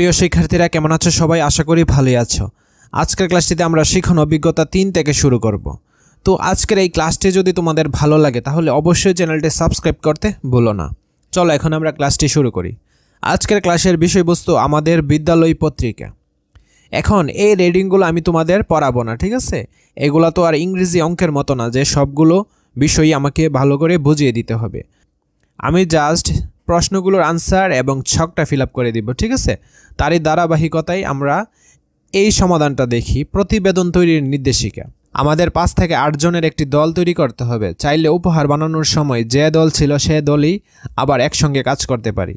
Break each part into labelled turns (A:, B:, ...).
A: প্রিয় শিক্ষার্থীরা কেমন আছো সবাই আশা করি ভালোই আছো আজকের ক্লাসটিতে আমরা শিখন অভিজ্ঞতা তিন থেকে শুরু করব তো আজকের এই ক্লাসটি যদি তোমাদের ভালো লাগে তাহলে অবশ্যই চ্যানেলটি সাবস্ক্রাইব করতে ভুলো না চলো এখন আমরা ক্লাসটি শুরু করি আজকের ক্লাসের বিষয়বস্তু আমাদের বিদ্যালয় পত্রিকা এখন এই রেডিংগুলো আমি তোমাদের পড়াবো না ঠিক আছে এগুলো তো আর ইংরেজি অঙ্কের মতো না যে সবগুলো বিষয়ই আমাকে ভালো করে বুঝিয়ে দিতে হবে আমি জাস্ট প্রশ্নগুলোর আনসার এবং ছকটা ফিল করে দিব ঠিক আছে তারই ধারাবাহিকতায় আমরা এই সমাধানটা দেখি প্রতিবেদন তৈরির নির্দেশিকা আমাদের পাঁচ থেকে আটজনের একটি দল তৈরি করতে হবে চাইলে উপহার বানানোর সময় যে দল ছিল সে দলই আবার একসঙ্গে কাজ করতে পারি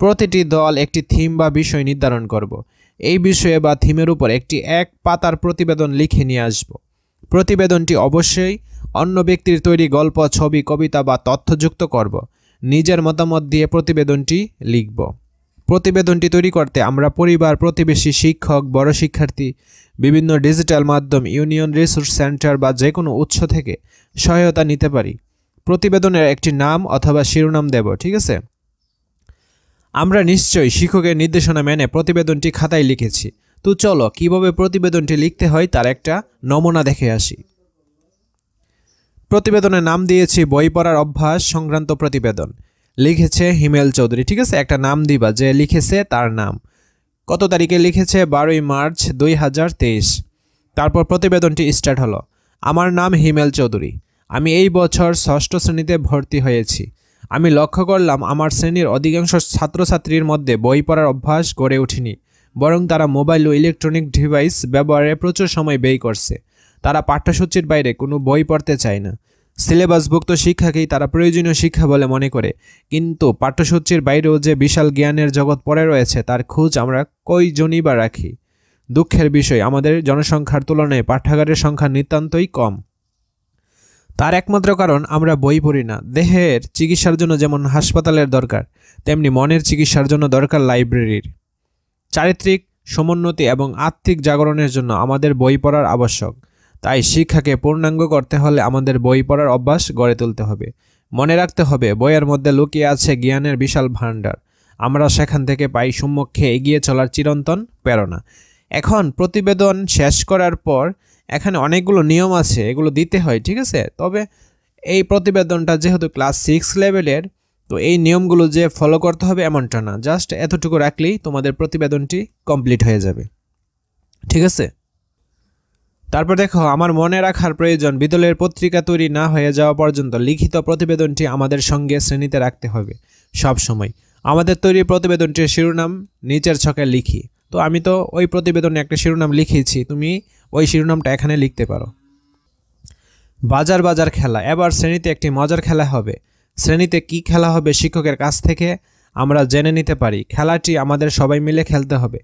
A: প্রতিটি দল একটি থিম বা বিষয় নির্ধারণ করব। এই বিষয়ে বা থিমের উপর একটি এক পাতার প্রতিবেদন লিখে নিয়ে আসব প্রতিবেদনটি অবশ্যই অন্য ব্যক্তির তৈরি গল্প ছবি কবিতা বা তথ্যযুক্ত করব নিজের মতামত দিয়ে প্রতিবেদনটি লিখব প্রতিবেদনটি তৈরি করতে আমরা পরিবার প্রতিবেশী শিক্ষক বড় শিক্ষার্থী বিভিন্ন ডিজিটাল মাধ্যম ইউনিয়ন রিসোর্স সেন্টার বা যে কোনো উৎস থেকে সহায়তা নিতে পারি প্রতিবেদনের একটি নাম অথবা শিরোনাম দেব ঠিক আছে আমরা নিশ্চয়ই শিক্ষকের নির্দেশনা মেনে প্রতিবেদনটি খাতায় লিখেছি তো চলো কিভাবে প্রতিবেদনটি লিখতে হয় তার একটা নমুনা দেখে আসি প্রতিবেদনের নাম দিয়েছি বই পড়ার অভ্যাস সংক্রান্ত প্রতিবেদন লিখেছে হিমেল চৌধুরী ঠিক আছে একটা নাম দিবা যে লিখেছে তার নাম কত তারিখে লিখেছে বারোই মার্চ দুই হাজার তেইশ তারপর প্রতিবেদনটি স্টার্ট হলো আমার নাম হিমেল চৌধুরী আমি এই বছর ষষ্ঠ শ্রেণীতে ভর্তি হয়েছি আমি লক্ষ্য করলাম আমার শ্রেণীর অধিকাংশ ছাত্রছাত্রীর মধ্যে বই পড়ার অভ্যাস গড়ে ওঠেনি বরং তারা মোবাইল ও ইলেকট্রনিক ডিভাইস ব্যবহারে প্রচুর সময় ব্যয় করছে তারা পাঠ্যসূচির বাইরে কোনো বই পড়তে চায় না সিলেবাসভুক্ত শিক্ষাকেই তারা প্রয়োজনীয় শিক্ষা বলে মনে করে কিন্তু পাঠ্যসূচির বাইরেও যে বিশাল জ্ঞানের জগৎ পড়ে রয়েছে তার খোঁজ আমরা কইজনই বা রাখি দুঃখের বিষয় আমাদের জনসংখ্যার তুলনায় পাঠাগারের সংখ্যা নিতান্তই কম তার একমাত্র কারণ আমরা বই পড়ি না দেহের চিকিৎসার জন্য যেমন হাসপাতালের দরকার তেমনি মনের চিকিৎসার জন্য দরকার লাইব্রেরির চারিত্রিক সমোন্নতি এবং আর্থিক জাগরণের জন্য আমাদের বই পড়ার আবশ্যক তাই শিক্ষাকে পূর্ণাঙ্গ করতে হলে আমাদের বই পড়ার অভ্যাস গড়ে তুলতে হবে মনে রাখতে হবে বইয়ের মধ্যে লুকিয়ে আছে জ্ঞানের বিশাল ভাণ্ডার আমরা সেখান থেকে পাই সম্মুখে এগিয়ে চলার চিরন্তন প্রেরণা এখন প্রতিবেদন শেষ করার পর এখানে অনেকগুলো নিয়ম আছে এগুলো দিতে হয় ঠিক আছে তবে এই প্রতিবেদনটা যেহেতু ক্লাস সিক্স লেভেলের তো এই নিয়মগুলো যে ফলো করতে হবে এমনটা না জাস্ট এতটুকু রাখলেই তোমাদের প্রতিবেদনটি কমপ্লিট হয়ে যাবে ঠিক আছে তারপর দেখো আমার মনে রাখার প্রয়োজন বিদ্যালয়ের পত্রিকা তৈরি না হয়ে যাওয়া পর্যন্ত লিখিত প্রতিবেদনটি আমাদের সঙ্গে শ্রেণীতে রাখতে হবে সব সময় আমাদের তৈরি প্রতিবেদনটির শিরোনাম নিচের ছকে লিখি তো আমি তো ওই প্রতিবেদনে একটা শিরোনাম লিখেছি তুমি ওই শিরোনামটা এখানে লিখতে পারো বাজার বাজার খেলা এবার শ্রেণীতে একটি মজার খেলা হবে শ্রেণীতে কি খেলা হবে শিক্ষকের কাছ থেকে আমরা জেনে নিতে পারি খেলাটি আমাদের সবাই মিলে খেলতে হবে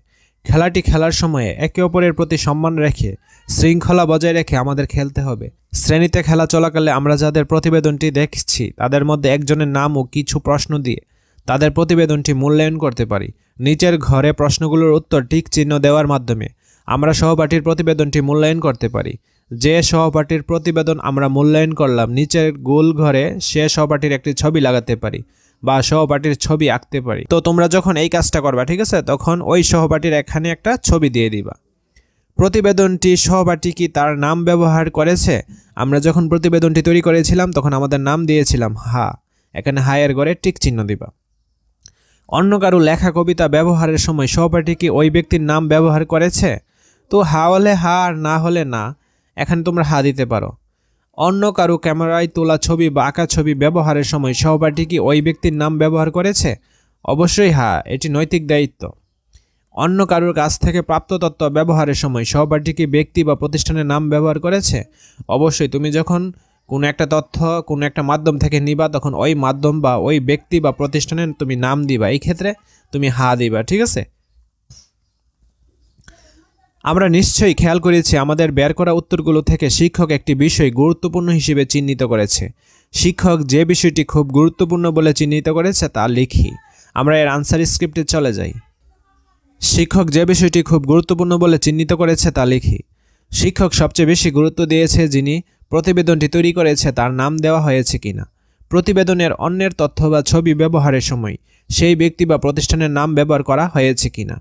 A: খেলাটি খেলার সময়ে একে অপরের প্রতি সম্মান রেখে শৃঙ্খলা বজায় রেখে আমাদের খেলতে হবে শ্রেণীতে খেলা চলাকালে আমরা যাদের প্রতিবেদনটি দেখছি তাদের মধ্যে একজনের নাম ও কিছু প্রশ্ন দিয়ে তাদের প্রতিবেদনটি মূল্যায়ন করতে পারি নিচের ঘরে প্রশ্নগুলোর উত্তর টিক চিহ্ন দেওয়ার মাধ্যমে আমরা সহপাঠীর প্রতিবেদনটি মূল্যায়ন করতে পারি যে সহপাঠীর প্রতিবেদন আমরা মূল্যায়ন করলাম নিচের গোল ঘরে সে সহপাঠীর একটি ছবি লাগাতে পারি বা সহপাঠীর ছবি আঁকতে পারি তো তোমরা যখন এই কাজটা করবা ঠিক আছে তখন ওই সহপাঠীর এখানে একটা ছবি দিয়ে দিবা প্রতিবেদনটি সহপাঠী কি তার নাম ব্যবহার করেছে আমরা যখন প্রতিবেদনটি তৈরি করেছিলাম তখন আমাদের নাম দিয়েছিলাম হা এখানে হায়ের গড়ে টিক চিহ্ন দিবা অন্য কারো লেখা কবিতা ব্যবহারের সময় সহপাঠী কি ওই ব্যক্তির নাম ব্যবহার করেছে তো হা হলে হা আর না হলে না এখানে তোমরা হা দিতে পারো অন্য কারো ক্যামেরায় তোলা ছবি বা আঁকা ছবি ব্যবহারের সময় সহপাঠী কি ওই ব্যক্তির নাম ব্যবহার করেছে অবশ্যই হ্যাঁ এটি নৈতিক দায়িত্ব অন্য কারোর কাছ থেকে প্রাপ্ত তথ্য ব্যবহারের সময় সহপাঠী কি ব্যক্তি বা প্রতিষ্ঠানের নাম ব্যবহার করেছে অবশ্যই তুমি যখন কোনো একটা তথ্য কোনো একটা মাধ্যম থেকে নিবা তখন ওই মাধ্যম বা ওই ব্যক্তি বা প্রতিষ্ঠানের তুমি নাম দিবা এই ক্ষেত্রে তুমি হা দিবা ঠিক আছে আমরা নিশ্চয়ই খেয়াল করেছি আমাদের বের করা উত্তরগুলো থেকে শিক্ষক একটি বিষয় গুরুত্বপূর্ণ হিসেবে চিহ্নিত করেছে শিক্ষক যে বিষয়টি খুব গুরুত্বপূর্ণ বলে চিহ্নিত করেছে তা লিখি আমরা এর আনসার স্ক্রিপ্টে চলে যাই শিক্ষক যে বিষয়টি খুব গুরুত্বপূর্ণ বলে চিহ্নিত করেছে তা লিখি শিক্ষক সবচেয়ে বেশি গুরুত্ব দিয়েছে যিনি প্রতিবেদনটি তৈরি করেছে তার নাম দেওয়া হয়েছে কিনা প্রতিবেদনের অন্যের তথ্য বা ছবি ব্যবহারের সময় সেই ব্যক্তি বা প্রতিষ্ঠানের নাম ব্যবহার করা হয়েছে কিনা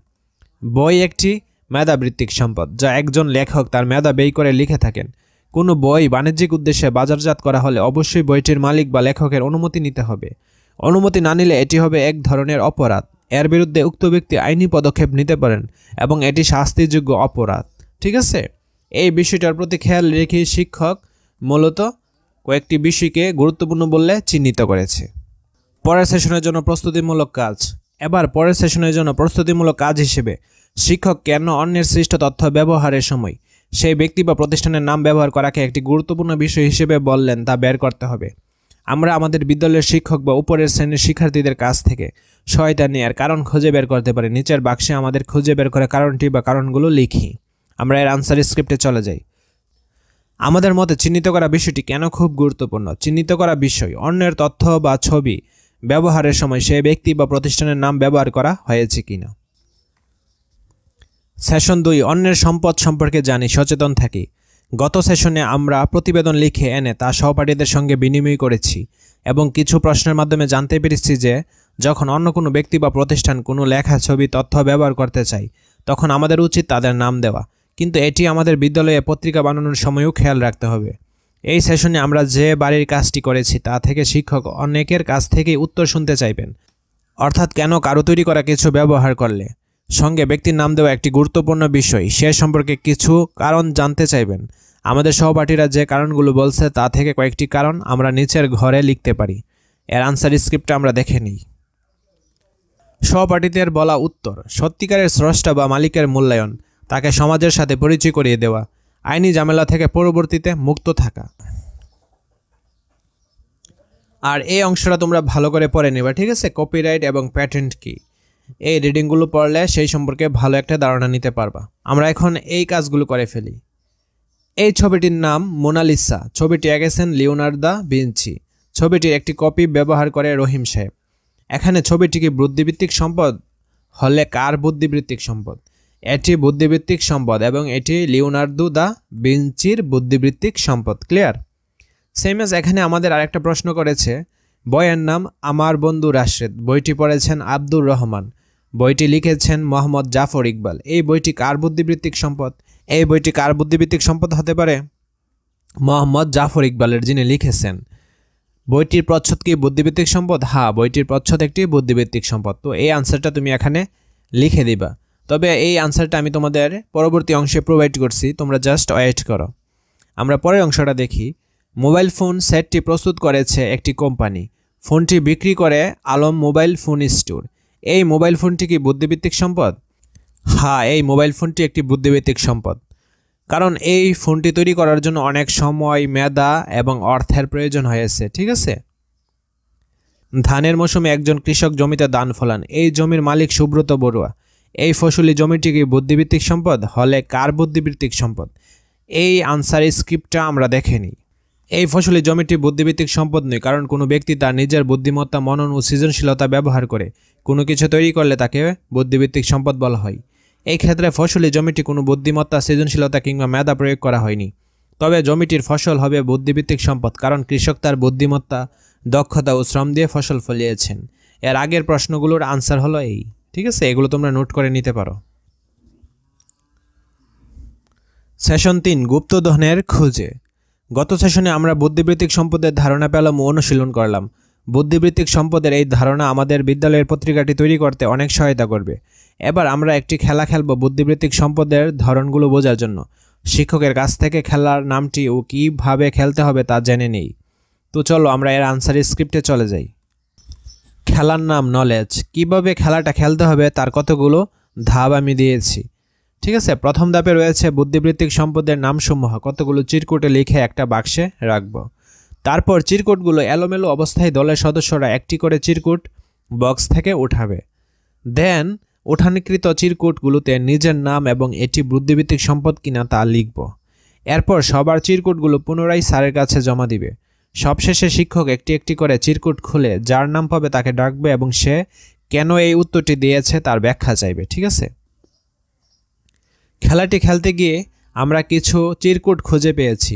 A: বই একটি মেধাবৃত্তিক সম্পদ যা একজন লেখক তার মেধা ব্যয় করে লিখে থাকেন কোনো বই বাণিজ্যিক উদ্দেশ্যে বাজারজাত করা হলে অবশ্যই বইটির মালিক বা লেখকের অনুমতি নিতে হবে অনুমতি না নিলে এটি হবে এক ধরনের অপরাধ এর বিরুদ্ধে উক্ত ব্যক্তি আইনি পদক্ষেপ নিতে পারেন এবং এটি শাস্তিযোগ্য অপরাধ ঠিক আছে এই বিষয়টার প্রতি খেয়াল রেখে শিক্ষক মূলত কয়েকটি বিষয়কে গুরুত্বপূর্ণ বললে চিহ্নিত করেছে পরের সেশনের জন্য প্রস্তুতিমূলক কাজ এবার পরের সেশনের জন্য প্রস্তুতিমূলক কাজ হিসেবে শিক্ষক কেন অন্যের সৃষ্ট তথ্য ব্যবহারের সময় সেই ব্যক্তি বা প্রতিষ্ঠানের নাম ব্যবহার করাকে একটি গুরুত্বপূর্ণ বিষয় হিসেবে বললেন তা বের করতে হবে আমরা আমাদের বিদ্যালয়ের শিক্ষক বা উপরের শ্রেণীর শিক্ষার্থীদের কাছ থেকে সহায়তা নেওয়ার কারণ খুঁজে বের করতে পারি নিচের বাক্সে আমাদের খুঁজে বের করে কারণটি বা কারণগুলো লিখি আমরা এর আনসার স্ক্রিপ্টে চলে যাই আমাদের মতে চিহ্নিত করা বিষয়টি কেন খুব গুরুত্বপূর্ণ চিহ্নিত করা বিষয় অন্যের তথ্য বা ছবি ব্যবহারের সময় সেই ব্যক্তি বা প্রতিষ্ঠানের নাম ব্যবহার করা হয়েছে কিনা সেশন দুই অন্যের সম্পদ সম্পর্কে জানি সচেতন থাকি গত সেশনে আমরা প্রতিবেদন লিখে এনে তা সহপাঠীদের সঙ্গে বিনিময় করেছি এবং কিছু প্রশ্নের মাধ্যমে জানতে পেরেছি যে যখন অন্য কোনো ব্যক্তি বা প্রতিষ্ঠান কোনো লেখা ছবি তথ্য ব্যবহার করতে চাই তখন আমাদের উচিত তাদের নাম দেওয়া কিন্তু এটি আমাদের বিদ্যালয়ে পত্রিকা বানানোর সময়ও খেয়াল রাখতে হবে এই সেশনে আমরা যে বাড়ির কাজটি করেছি তা থেকে শিক্ষক অনেকের কাছ থেকেই উত্তর শুনতে চাইবেন অর্থাৎ কেন কারো তৈরি করা কিছু ব্যবহার করলে সঙ্গে ব্যক্তির নাম দেওয়া একটি গুরুত্বপূর্ণ বিষয় সে সম্পর্কে কিছু কারণ জানতে চাইবেন আমাদের সহপাঠীরা যে কারণগুলো বলছে তা থেকে কয়েকটি কারণ আমরা নিচের ঘরে লিখতে পারি এর আনসার স্ক্রিপ্টটা আমরা দেখে নিই সহপাঠীদের বলা উত্তর সত্যিকারের স্রষ্টা বা মালিকের মূল্যায়ন তাকে সমাজের সাথে পরিচয় করিয়ে দেওয়া আইনি ঝামেলা থেকে পরবর্তীতে মুক্ত থাকা আর এই অংশটা তোমরা ভালো করে পড়ে নেবা ঠিক আছে কপিরাইট এবং প্যাটেন্ট কী এই রিডিংগুলো পড়লে সেই সম্পর্কে ভালো একটা ধারণা নিতে পারবা আমরা এখন এই কাজগুলো করে ফেলি এই ছবিটির নাম মোনালিসা ছবিটি এঁকেছেন লিওনার্দা বিঞ্চি ছবিটির একটি কপি ব্যবহার করে রহিম সাহেব এখানে ছবিটি কি বুদ্ধিভিত্তিক সম্পদ হলে কার বুদ্ধিবৃত্তিক সম্পদ এটি বুদ্ধিবৃত্তিক সম্পদ এবং এটি লিওনার্দো দা বিঞ্চির বুদ্ধিবৃত্তিক সম্পদ ক্লিয়ার সেম এজ এখানে আমাদের আরেকটা প্রশ্ন করেছে বইয়ের নাম আমার বন্ধু রাশেদ বইটি পড়েছেন আব্দুর রহমান বইটি লিখেছেন মোহাম্মদ জাফর ইকবাল এই বইটি কার বুদ্ধিবৃত্তিক সম্পদ এই বইটি কার বুদ্ধিবৃত্তিক সম্পদ হতে পারে মোহাম্মদ জাফর ইকবালের যিনি লিখেছেন বইটির প্রচ্ছদ কি বুদ্ধিবৃত্তিক সম্পদ হ্যাঁ বইটির প্রচ্ছদ একটি বুদ্ধিবৃত্তিক সম্পদ তো এই আনসারটা তুমি এখানে লিখে দিবা তবে এই আনসারটা আমি তোমাদের পরবর্তী অংশে প্রোভাইড করছি তোমরা জাস্ট ওয়েট করো আমরা পরের অংশটা দেখি মোবাইল ফোন সেটটি প্রস্তুত করেছে একটি কোম্পানি ফোনটি বিক্রি করে আলম মোবাইল ফোন স্টোর এই মোবাইল ফোনটি কি বুদ্ধিভিত্তিক সম্পদ হ্যাঁ এই মোবাইল ফোনটি একটি বুদ্ধিভিত্তিক সম্পদ কারণ এই ফোনটি তৈরি করার জন্য অনেক সময় মেধা এবং অর্থের প্রয়োজন হয়েছে ঠিক আছে ধানের মৌসুমে একজন কৃষক জমিতে দান ফলান এই জমির মালিক সুব্রত বড়ুয়া এই ফসলি জমিটি কি বুদ্ধিভিত্তিক সম্পদ হলে কার বুদ্ধিবৃত্তিক সম্পদ এই আনসার স্ক্রিপ্টটা আমরা দেখে নিই এই ফসলি জমিটি বুদ্ধিভিত্তিক সম্পদ নয় কারণ কোনো ব্যক্তি তার নিজের বুদ্ধিমত্তা মনন ও সৃজনশীলতা ব্যবহার করে কোনো কিছু তৈরি করলে তাকে বুদ্ধিভিত্তিক সম্পদ বলা হয় এই ক্ষেত্রে ফসলি জমিটি কোনো বুদ্ধিমত্তা সৃজনশীলতা কিংবা মেধা প্রয়োগ করা হয়নি তবে জমিটির ফসল হবে বুদ্ধিভিত্তিক সম্পদ কারণ কৃষক তার বুদ্ধিমত্তা দক্ষতা ও শ্রম দিয়ে ফসল ফলিয়েছেন এর আগের প্রশ্নগুলোর আনসার হলো এই ঠিক আছে এগুলো তোমরা নোট করে নিতে পারো সেশন তিন গুপ্তধনের খোঁজে গত সেশনে আমরা বুদ্ধিবৃত্তিক সম্পদের ধারণা পেলাম ও অনুশীলন করলাম বুদ্ধিবৃত্তিক সম্পদের এই ধারণা আমাদের বিদ্যালয়ের পত্রিকাটি তৈরি করতে অনেক সহায়তা করবে এবার আমরা একটি খেলা খেলব বুদ্ধিবৃত্তিক সম্পদের ধরনগুলো বোঝার জন্য শিক্ষকের কাছ থেকে খেলার নামটি ও কীভাবে খেলতে হবে তা জেনে নেই তো চলো আমরা এর আনসার স্ক্রিপ্টে চলে যাই খেলার নাম নলেজ কিভাবে খেলাটা খেলতে হবে তার কতগুলো ধাপ আমি দিয়েছি ঠিক আছে প্রথম ধাপে রয়েছে বুদ্ধিবৃত্তিক সম্পদের নামসমূহ কতগুলো চিরকুটে লিখে একটা বাক্সে রাখব তারপর চিরকুটগুলো এলোমেলো অবস্থায় দলের সদস্যরা একটি করে চিরকুট বক্স থেকে উঠাবে দেন উঠানিকৃত চিরকুটগুলোতে নিজের নাম এবং এটি বুদ্ধিবৃত্তিক সম্পদ কিনা তা লিখব এরপর সবার চিরকুটগুলো পুনরায় স্যারের কাছে জমা দিবে সবশেষে শিক্ষক একটি একটি করে চিরকুট খুলে যার নাম পাবে তাকে ডাকবে এবং সে কেন এই উত্তরটি দিয়েছে তার ব্যাখ্যা চাইবে ঠিক আছে খেলাটি খেলতে গিয়ে আমরা কিছু চিরকুট খুঁজে পেয়েছি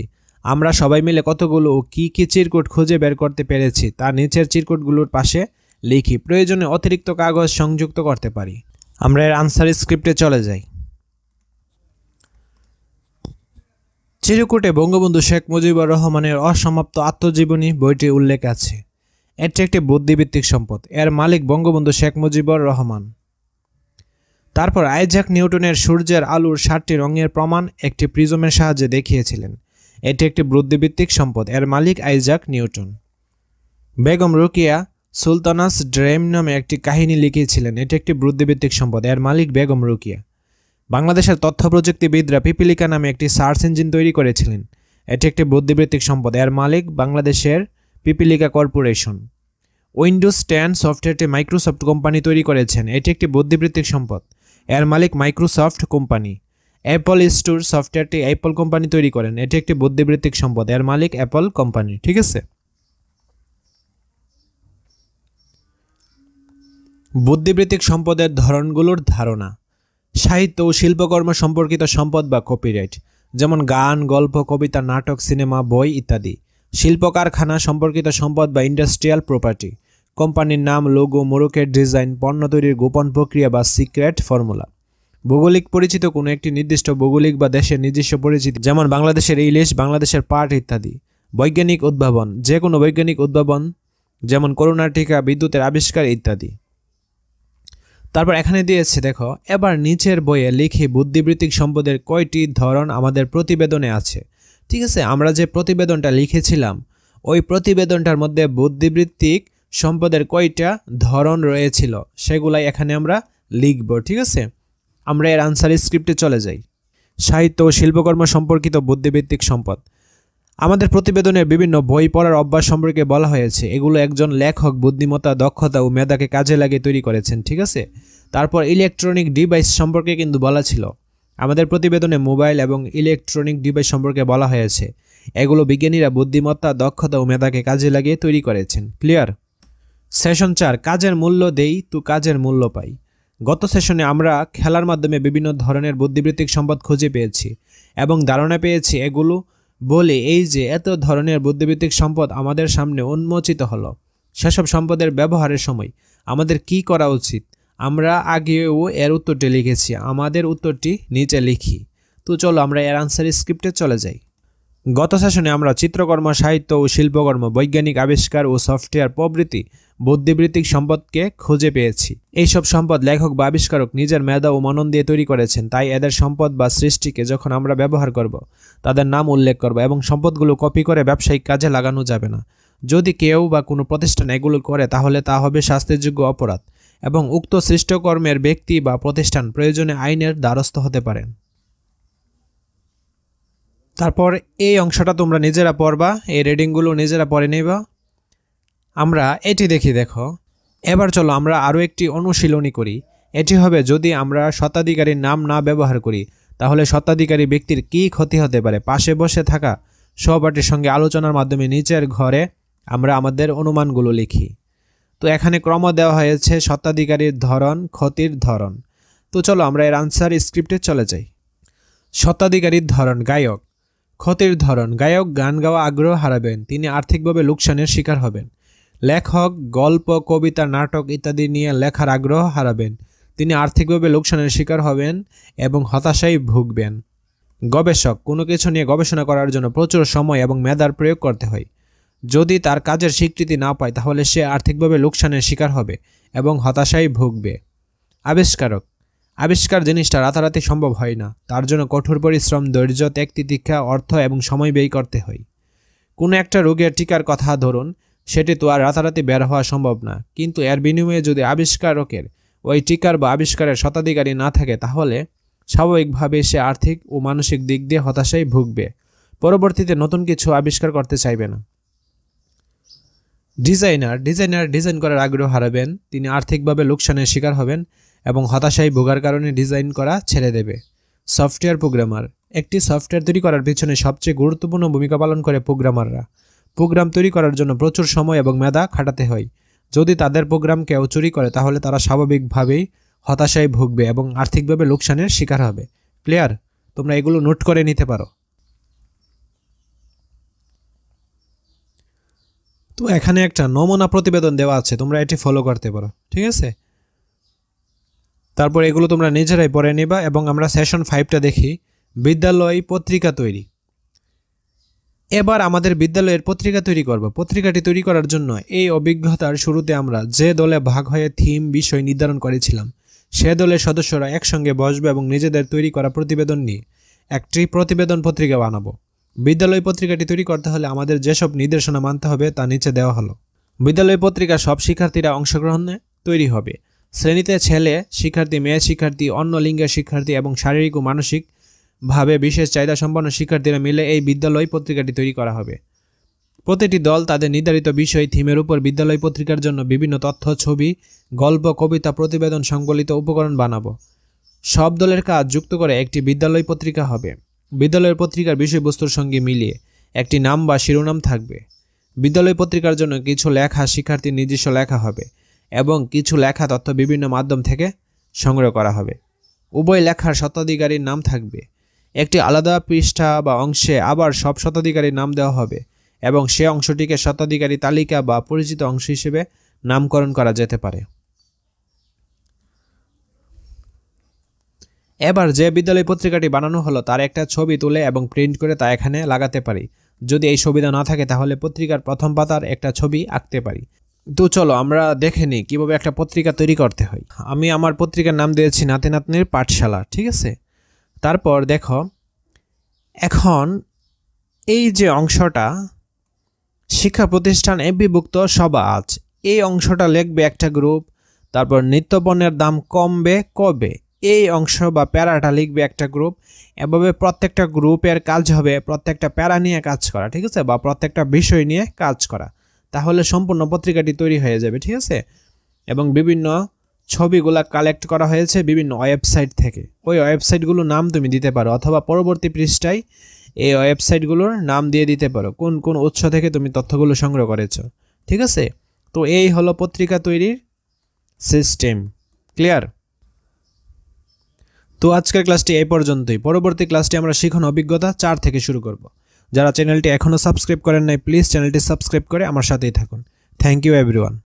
A: আমরা সবাই মিলে কতগুলো কি কি চিরকুট খুঁজে বের করতে পেরেছি তা নিচের চিরকুটগুলোর পাশে লিখি প্রয়োজনে অতিরিক্ত কাগজ সংযুক্ত করতে পারি আমরা এর আনসার স্ক্রিপ্টে চলে যাই চিরকুটে বঙ্গবন্ধু শেখ মুজিবুর রহমানের অসমাপ্ত আত্মজীবনী বইটি উল্লেখ আছে এটি একটি বুদ্ধিভিত্তিক সম্পদ এর মালিক বঙ্গবন্ধু শেখ মুজিবুর রহমান তারপর আইজাক নিউটনের সূর্যের আলোর সাতটি রঙের প্রমাণ একটি প্রিজমের সাহায্যে দেখিয়েছিলেন এটি একটি বুদ্ধিভিত্তিক সম্পদ এর মালিক Isaac Newton Begum Rokeya Sultana's dream নামে একটি কাহিনী লিখিয়েছিলেন এটি একটি বুদ্ধিভিত্তিক সম্পদ এর মালিক বেগম রুকিয়া বাংলাদেশের তথ্য প্রযুক্তিবিদরা পিপিলিকা নামে একটি সার্চ ইঞ্জিন তৈরি করেছিলেন এটি একটি বুদ্ধিবৃত্তিক সম্পদ এর মালিক বাংলাদেশের পিপিলিকা কর্পোরেশন উইন্ডোজ টেন সফটওয়্যারটি মাইক্রোসফট কোম্পানি তৈরি করেছেন এটি একটি বুদ্ধিবৃত্তিক সম্পদ এর মালিক মাইক্রোসফট কোম্পানি অ্যাপল স্টোর সফটওয়্যারটি অ্যাপল কোম্পানি তৈরি করেন এটি একটি বুদ্ধিবৃত্তিক সম্পদ এর মালিক অ্যাপল কোম্পানি ঠিক আছে বুদ্ধিবৃত্তিক সম্পদের ধরনগুলোর ধারণা সাহিত্য ও শিল্পকর্ম সম্পর্কিত সম্পদ বা কপিরাইট যেমন গান গল্প কবিতা নাটক সিনেমা বই ইত্যাদি শিল্প কারখানা সম্পর্কিত সম্পদ বা ইন্ডাস্ট্রিয়াল প্রপার্টি কোম্পানির নাম লোগো মোরকের ডিজাইন পণ্য তৈরির গোপন প্রক্রিয়া বা সিক্রেট ফর্মুলা ভৌগোলিক পরিচিত কোনো একটি নির্দিষ্ট ভৌগোলিক বা দেশের নিজস্ব পরিচিতি যেমন বাংলাদেশের ইলিশ বাংলাদেশের পাট ইত্যাদি বৈজ্ঞানিক উদ্ভাবন যে কোনো বৈজ্ঞানিক উদ্ভাবন যেমন করোনার টিকা বিদ্যুতের আবিষ্কার ইত্যাদি তারপর এখানে দিয়েছে দেখো এবার নিচের বইয়ে লিখি বুদ্ধিবৃত্তিক সম্পদের কয়টি ধরন আমাদের প্রতিবেদনে আছে ঠিক আছে আমরা যে প্রতিবেদনটা লিখেছিলাম ওই প্রতিবেদনটার মধ্যে বুদ্ধিবৃত্তিক সম্পদের কয়টা ধরন রয়েছিল সেগুলাই এখানে আমরা লিখব ঠিক আছে আমরা এর আনসার স্ক্রিপ্টে চলে যাই সাহিত্য ও শিল্পকর্ম সম্পর্কিত বুদ্ধিভিত্তিক সম্পদ আমাদের প্রতিবেদনে বিভিন্ন বই পড়ার অভ্যাস সম্পর্কে বলা হয়েছে এগুলো একজন লেখক বুদ্ধিমত্তা দক্ষতা ও মেধাকে কাজে লাগিয়ে তৈরি করেছেন ঠিক আছে তারপর ইলেকট্রনিক ডিভাইস সম্পর্কে কিন্তু বলা ছিল আমাদের প্রতিবেদনে মোবাইল এবং ইলেকট্রনিক ডিভাইস সম্পর্কে বলা হয়েছে এগুলো বিজ্ঞানীরা বুদ্ধিমত্তা দক্ষতা ও মেধাকে কাজে লাগিয়ে তৈরি করেছেন ক্লিয়ার সেশন চার কাজের মূল্য দেই তো কাজের মূল্য পাই গত সেশনে আমরা খেলার মাধ্যমে বিভিন্ন ধরনের বুদ্ধিবৃত্তিক সম্পদ খুঁজে পেয়েছি এবং ধারণা পেয়েছি এগুলো বলে এই যে এত ধরনের বুদ্ধিবৃত্তিক সম্পদ আমাদের সামনে উন্মোচিত হলো সেসব সম্পদের ব্যবহারের সময় আমাদের কি করা উচিত আমরা আগেও এর উত্তরটি লিখেছি আমাদের উত্তরটি নিচে লিখি তো চলো আমরা এর আনসার স্ক্রিপ্টে চলে যাই গত সেশনে আমরা চিত্রকর্ম সাহিত্য ও শিল্পকর্ম বৈজ্ঞানিক আবিষ্কার ও সফটওয়্যার প্রভৃতি বুদ্ধিবৃত্তিক সম্পদকে খুঁজে পেয়েছি এইসব সম্পদ লেখক বা আবিষ্কারক নিজের মেধা ও মনন দিয়ে তৈরি করেছেন তাই এদের সম্পদ বা সৃষ্টিকে যখন আমরা ব্যবহার করব তাদের নাম উল্লেখ করব এবং সম্পদগুলো কপি করে ব্যবসায়িক কাজে লাগানো যাবে না যদি কেউ বা কোনো প্রতিষ্ঠান এগুলো করে তাহলে তা হবে শাস্তিযোগ্য অপরাধ এবং উক্ত সৃষ্টকর্মের ব্যক্তি বা প্রতিষ্ঠান প্রয়োজনে আইনের দ্বারস্থ হতে পারেন তারপর এই অংশটা তোমরা নিজেরা পড়বা এই রেডিংগুলো নিজেরা পড়ে নেবা আমরা এটি দেখি দেখো এবার চলো আমরা আরও একটি অনুশীলনী করি এটি হবে যদি আমরা শতাধিকারীর নাম না ব্যবহার করি তাহলে শতাধিকারী ব্যক্তির কি ক্ষতি হতে পারে পাশে বসে থাকা সহপাঠীর সঙ্গে আলোচনার মাধ্যমে নিচের ঘরে আমরা আমাদের অনুমানগুলো লিখি তো এখানে ক্রম দেওয়া হয়েছে শতাধিকারীর ধরন ক্ষতির ধরন তো চলো আমরা এর আনসার স্ক্রিপ্টে চলে যাই শতাধিকারীর ধরন গায়ক ক্ষতির ধরন গায়ক গান গাওয়া আগ্রহ হারাবেন তিনি আর্থিকভাবে লোকসানের শিকার হবেন লেখক গল্প কবিতা নাটক ইত্যাদি নিয়ে লেখার আগ্রহ হারাবেন তিনি আর্থিকভাবে লোকসানের শিকার হবেন এবং হতাশায় ভুগবেন গবেষক কোনো কিছু নিয়ে গবেষণা করার জন্য প্রচুর সময় এবং মেধার প্রয়োগ করতে হয় যদি তার কাজের স্বীকৃতি না পায় তাহলে সে আর্থিকভাবে লোকসানের শিকার হবে এবং হতাশায় ভুগবে আবিষ্কারক আবিষ্কার জিনিসটা রাতারাতি সম্ভব হয় না তার জন্য কঠোর পরিশ্রম ধৈর্য ত্যাগ তিতিক্ষা অর্থ এবং সময় ব্যয় করতে হয় কোনো একটা রোগের টিকার কথা ধরুন সেটি তো আর রাতারাতি বের হওয়া সম্ভব না কিন্তু এর বিনিময়ে যদি আবিষ্কারকের ওই টিকার বা আবিষ্কারের শতাধিকারী না থাকে তাহলে স্বাভাবিকভাবে সে আর্থিক ও মানসিক দিক দিয়ে হতাশায় ভুগবে পরবর্তীতে নতুন কিছু আবিষ্কার করতে চাইবে না ডিজাইনার ডিজাইনার ডিজাইন করার আগ্রহ হারাবেন তিনি আর্থিকভাবে লোকসানের শিকার হবেন এবং হতাশায় ভোগার কারণে ডিজাইন করা ছেড়ে দেবে সফটওয়্যার প্রোগ্রামার একটি সফটওয়্যার তৈরি করার পিছনে সবচেয়ে গুরুত্বপূর্ণ ভূমিকা পালন করে প্রোগ্রামাররা প্রোগ্রাম তৈরি করার জন্য প্রচুর সময় এবং মেধা খাটাতে হয় যদি তাদের প্রোগ্রাম কেউ চুরি করে তাহলে তারা স্বাভাবিকভাবেই হতাশায় ভুগবে এবং আর্থিকভাবে লোকসানের শিকার হবে ক্লিয়ার তোমরা এগুলো নোট করে নিতে পারো তো এখানে একটা নমুনা প্রতিবেদন দেওয়া আছে তোমরা এটি ফলো করতে পারো ঠিক আছে তারপর এগুলো তোমরা নিজেরাই পড়ে নেবা এবং আমরা সেশন ফাইভটা দেখি বিদ্যালয় পত্রিকা তৈরি এবার আমাদের বিদ্যালয়ের পত্রিকা তৈরি করব পত্রিকাটি তৈরি করার জন্য এই অভিজ্ঞতার শুরুতে আমরা যে দলে ভাগ হয়ে থিম বিষয় নির্ধারণ করেছিলাম সে দলের সদস্যরা একসঙ্গে বসবে এবং নিজেদের তৈরি করা প্রতিবেদন নিয়ে একটি প্রতিবেদন পত্রিকা বানাবো বিদ্যালয় পত্রিকাটি তৈরি করতে হলে আমাদের যেসব নির্দেশনা মানতে হবে তা নিচে দেওয়া হলো বিদ্যালয় পত্রিকা সব শিক্ষার্থীরা অংশগ্রহণে তৈরি হবে শ্রেণীতে ছেলে শিক্ষার্থী মেয়ে শিক্ষার্থী অন্য লিঙ্গের শিক্ষার্থী এবং শারীরিক ও মানসিক ভাবে বিশেষ চাহিদা সম্পন্ন শিক্ষার্থীরা মিলে এই বিদ্যালয় পত্রিকাটি তৈরি করা হবে প্রতিটি দল তাদের নির্ধারিত বিষয় থিমের উপর বিদ্যালয় পত্রিকার জন্য বিভিন্ন তথ্য ছবি গল্প কবিতা প্রতিবেদন সংকলিত উপকরণ বানাবো সব দলের কাজ যুক্ত করে একটি বিদ্যালয় পত্রিকা হবে বিদ্যালয়ের পত্রিকার বিষয়বস্তুর সঙ্গে মিলিয়ে একটি নাম বা শিরোনাম থাকবে বিদ্যালয় পত্রিকার জন্য কিছু লেখা শিক্ষার্থীর নিজস্ব লেখা হবে এবং কিছু লেখা তথ্য বিভিন্ন মাধ্যম থেকে সংগ্রহ করা হবে উভয় লেখার স্বত্বাধিকারীর নাম থাকবে একটি আলাদা পৃষ্ঠা বা অংশে আবার সব শতাধিকারীর নাম দেওয়া হবে এবং সে অংশটিকে শতাধিকারী তালিকা বা পরিচিত অংশ হিসেবে নামকরণ করা যেতে পারে এবার যে বিদ্যালয় পত্রিকাটি বানানো হলো তার একটা ছবি তুলে এবং প্রিন্ট করে তা এখানে লাগাতে পারি যদি এই সুবিধা না থাকে তাহলে পত্রিকার প্রথম পাতার একটা ছবি আঁকতে পারি তো চলো আমরা দেখে নিই কীভাবে একটা পত্রিকা তৈরি করতে হয় আমি আমার পত্রিকার নাম দিয়েছি নাতে নাতনির পাঠশালা ঠিক আছে তারপর দেখো এখন এই যে অংশটা শিক্ষা প্রতিষ্ঠান বিভুক্ত সবা আজ এই অংশটা লিখবে একটা গ্রুপ তারপর নিত্যপণ্যের দাম কমবে কবে এই অংশ বা প্যারাটা লিখবে একটা গ্রুপ এভাবে প্রত্যেকটা গ্রুপের কাজ হবে প্রত্যেকটা প্যারা নিয়ে কাজ করা ঠিক আছে বা প্রত্যেকটা বিষয় নিয়ে কাজ করা তাহলে সম্পূর্ণ পত্রিকাটি তৈরি হয়ে যাবে ঠিক আছে এবং বিভিন্ন ছবিগুলা কালেক্ট করা হয়েছে বিভিন্ন ওয়েবসাইট থেকে ওই ওয়েবসাইটগুলোর নাম তুমি দিতে পারো অথবা পরবর্তী পৃষ্ঠায় এই ওয়েবসাইটগুলোর নাম দিয়ে দিতে পারো কোন কোন উৎস থেকে তুমি তথ্যগুলো সংগ্রহ করেছো ঠিক আছে তো এই হলো পত্রিকা তৈরির সিস্টেম ক্লিয়ার তো আজকের ক্লাসটি এই পর্যন্তই পরবর্তী ক্লাসটি আমরা শিখন অভিজ্ঞতা চার থেকে শুরু করব যারা চ্যানেলটি এখনও সাবস্ক্রাইব করেন নাই প্লিজ চ্যানেলটি সাবস্ক্রাইব করে আমার সাথেই থাকুন থ্যাংক ইউ এভরিওয়ান